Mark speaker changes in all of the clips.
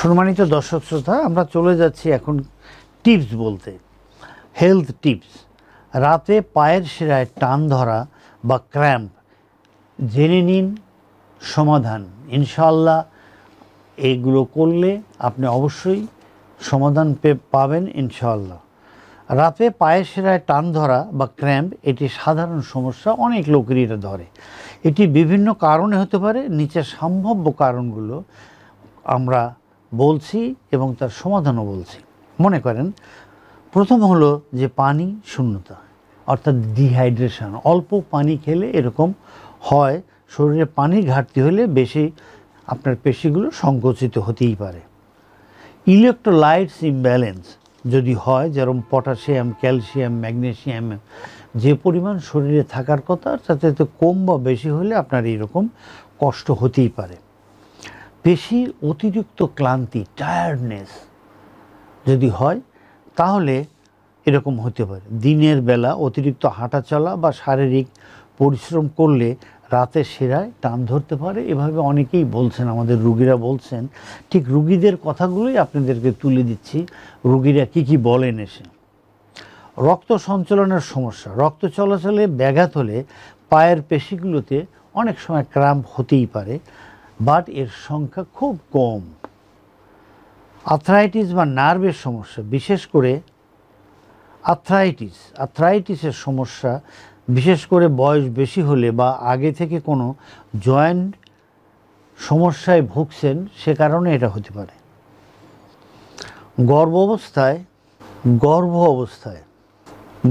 Speaker 1: সম্মানিত দর্শক শ্রোতা আমরা চলে যাচ্ছি এখন টিপস বলতে হেলথ টিপস রাতে পায়ের শিরায় টান ধরা বা ক্র্যাম্প জেনে নিন সমাধান ইনশাল্লাহ এগুলো করলে আপনি অবশ্যই সমাধান পাবেন ইনশাল্লাহ রাতে পায়ের সেরায় টান ধরা বা ক্র্যাম্প এটি সাধারণ সমস্যা অনেক লোকেরই এটা ধরে এটি বিভিন্ন কারণে হতে পারে নিচের সম্ভাব্য কারণগুলো আমরা বলছি এবং তার সমাধানও বলছি মনে করেন প্রথম হলো যে পানি শূন্যতা অর্থাৎ ডিহাইড্রেশন অল্প পানি খেলে এরকম হয় শরীরে পানির ঘাটতি হলে বেশি আপনার পেশিগুলো সংকুচিত হতেই পারে ইলেকট্রোলাইটস ইমব্যালেন্স যদি হয় যেরকম পটাশিয়াম ক্যালসিয়াম ম্যাগনেশিয়াম যে পরিমাণ শরীরে থাকার কথা তাতে তো কম বা বেশি হলে আপনার এরকম কষ্ট হতেই পারে পেশির অতিরিক্ত ক্লান্তি টায়ার্ডনেস যদি হয় তাহলে এরকম হতে পারে দিনের বেলা অতিরিক্ত হাঁটা চলা বা শারীরিক পরিশ্রম করলে রাতের সেরায় টান ধরতে পারে এভাবে অনেকেই বলছেন আমাদের রুগীরা বলছেন ঠিক রুগীদের কথাগুলোই আপনাদেরকে তুলে দিচ্ছি রুগীরা কি কি বলেন এসে রক্ত সঞ্চালনের সমস্যা রক্ত চলাচলে ব্যাঘাত হলে পায়ের পেশিগুলোতে অনেক সময় ক্রাম্প হতেই পারে বাট এর সংখ্যা খুব কম আর্থ্রাইটিস বা নার্ভের সমস্যা বিশেষ করে আর্থ্রাইটিস আর্থ্রাইটিসের সমস্যা বিশেষ করে বয়স বেশি হলে বা আগে থেকে কোনো জয়েন্ট সমস্যায় ভুগছেন সে কারণে এটা হতে পারে গর্ভ অবস্থায় গর্ভ অবস্থায়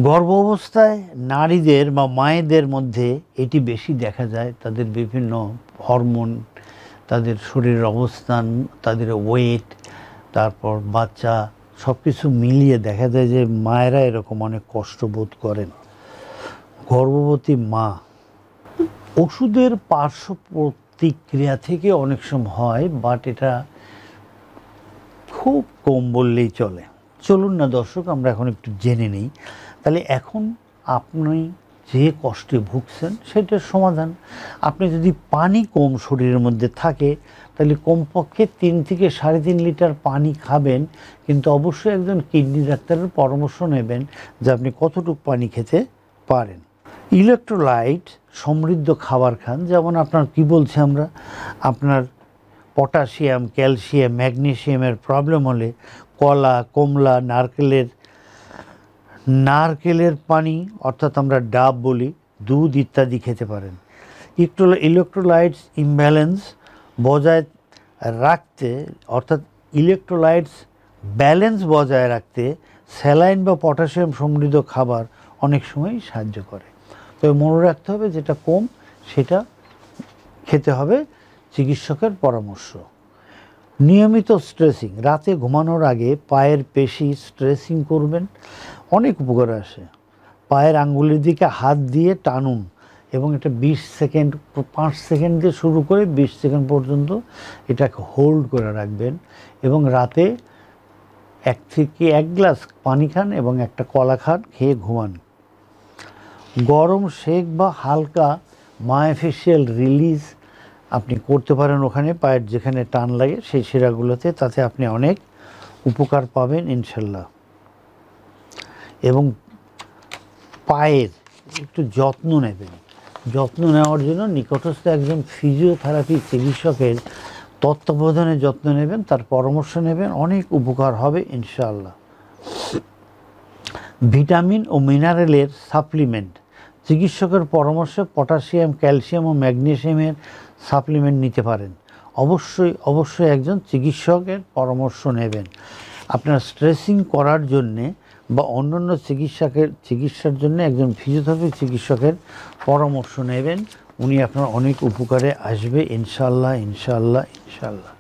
Speaker 1: গর্ভ অবস্থায় নারীদের বা মায়েদের মধ্যে এটি বেশি দেখা যায় তাদের বিভিন্ন হরমোন তাদের শরীরের অবস্থান তাদের ওয়েট তারপর বাচ্চা সব কিছু মিলিয়ে দেখা যায় যে মায়েরা এরকম অনেক কষ্ট বোধ করেন গর্ভবতী মা ওষুধের পার্শ্ব প্রতিক্রিয়া থেকে অনেক সময় হয় বাট এটা খুব কম বললেই চলে চলুন না দর্শক আমরা এখন একটু জেনে নিই তাহলে এখন আপনি যে কষ্টে ভুগছেন সেটার সমাধান আপনি যদি পানি কম শরীরের মধ্যে থাকে তাহলে কমপক্ষে তিন থেকে সাড়ে তিন লিটার পানি খাবেন কিন্তু অবশ্যই একজন কিডনি ডাক্তারের পরামর্শ নেবেন যে আপনি কতটুকু পানি খেতে পারেন ইলেকট্রোলাইট সমৃদ্ধ খাবার খান যেমন আপনার কি বলছি আমরা আপনার পটাশিয়াম ক্যালসিয়াম ম্যাগনেশিয়ামের প্রবলেম হলে কলা কমলা নারকেলের নারকেলের পানি অর্থাৎ আমরা ডাব বলি দুধ ইত্যাদি খেতে পারেন একটু ইলেকট্রোলাইটস ইমব্যালেন্স বজায় রাখতে অর্থাৎ ইলেকট্রোলাইটস ব্যালেন্স বজায় রাখতে স্যালাইন বা পটাশিয়াম সমৃদ্ধ খাবার অনেক সময় সাহায্য করে তবে মনে রাখতে হবে যেটা কম সেটা খেতে হবে চিকিৎসকের পরামর্শ নিয়মিত স্ট্রেসিং রাতে ঘুমানোর আগে পায়ের পেশি স্ট্রেসিং করবেন অনেক উপকার আসে পায়ের আঙ্গুলির দিকে হাত দিয়ে টানুন এবং এটা বিশ সেকেন্ড পাঁচ সেকেন্ড দিয়ে শুরু করে বিশ সেকেন্ড পর্যন্ত এটাকে হোল্ড করে রাখবেন এবং রাতে এক থেকে এক গ্লাস পানি খান এবং একটা কলা খান খেয়ে ঘুমান গরম শেক বা হালকা মায়াফেশিয়াল রিলিজ আপনি করতে পারেন ওখানে পায়ের যেখানে টান লাগে সেই শিরাগুলোতে তাতে আপনি অনেক উপকার পাবেন ইনশাল্লাহ এবং পায়ের একটু যত্ন নেবেন যত্ন নেওয়ার জন্য নিকটস্থ একজন ফিজিওথেরাপি চিকিৎসকের তত্ত্বাবধানে যত্ন নেবেন তার পরামর্শ নেবেন অনেক উপকার হবে ইনশাল্লাহ ভিটামিন ও মিনারেলের সাপ্লিমেন্ট চিকিৎসকের পরামর্শে পটাশিয়াম ক্যালসিয়াম ও ম্যাগনেশিয়ামের সাপ্লিমেন্ট নিতে পারেন অবশ্যই অবশ্যই একজন চিকিৎসকের পরামর্শ নেবেন আপনার স্ট্রেসিং করার জন্যে বা অন্যান্য চিকিৎসকের চিকিৎসার জন্য একজন ফিজিওথেরাপি চিকিৎসকের পরামর্শ নেবেন উনি আপনার অনেক উপকারে আসবে ইনশাল্লাহ ইনশাল্লাহ ইনশাল্লাহ